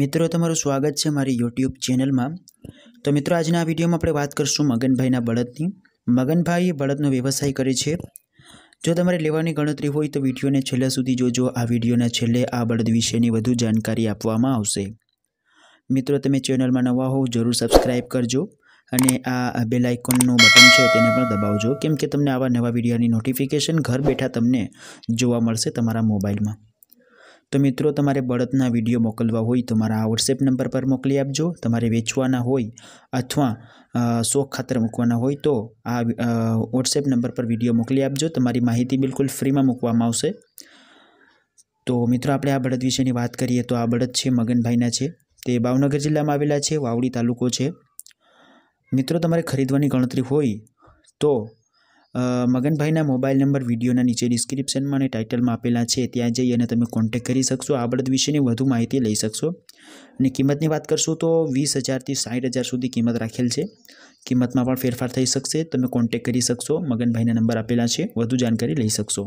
મિત્રો તમારું સ્વાગત છે મારી યુટ્યુબ ચેનલમાં તો મિત્રો આજના આ વિડીયોમાં આપણે વાત કરીશું મગનભાઈના બળદની મગનભાઈએ બળદનો વ્યવસાય કરે છે જો તમારે લેવાની ગણતરી હોય તો વિડીયોને છેલ્લા સુધી જોજો આ વિડીયોના છેલ્લે આ બળદ વિશેની વધુ જાણકારી આપવામાં આવશે મિત્રો તમે ચેનલમાં નવા હોવ જરૂર સબસ્ક્રાઈબ કરજો અને આ બેલ આઇકોનનું બટન છે તેને પણ દબાવજો કેમ કે તમને આવા નવા વિડીયોની નોટિફિકેશન ઘર બેઠા તમને જોવા મળશે તમારા મોબાઈલમાં તો મિત્રો તમારે બળદના વિડીયો મોકલવા હોય તો મારા આ વોટ્સએપ નંબર પર મોકલી આપજો તમારે વેચવાના હોય અથવા શોખ ખાતર મૂકવાના હોય તો આ વોટ્સએપ નંબર પર વિડીયો મોકલી આપજો તમારી માહિતી બિલકુલ ફ્રીમાં મૂકવામાં આવશે તો મિત્રો આપણે આ બળદ વિશેની વાત કરીએ તો આ બળદ છે મગનભાઈના છે તે ભાવનગર જિલ્લામાં આવેલા છે વાવડી તાલુકો છે મિત્રો તમારે ખરીદવાની ગણતરી હોય તો મગનભાઈના મોબાઈલ નંબર વિડીયોના નીચે ડિસ્ક્રિપ્શનમાં અને ટાઇટલમાં આપેલા છે ત્યાં જઈ અને તમે કોન્ટેક કરી શકશો આ બળદ વિશેની વધુ માહિતી લઈ શકશો અને કિંમતની વાત કરશો તો વીસ હજારથી સાઠ હજાર સુધી કિંમત રાખેલ છે કિંમતમાં પણ ફેરફાર થઈ શકશે તમે કોન્ટેક કરી શકશો મગનભાઈના નંબર આપેલા છે વધુ જાણકારી લઈ શકશો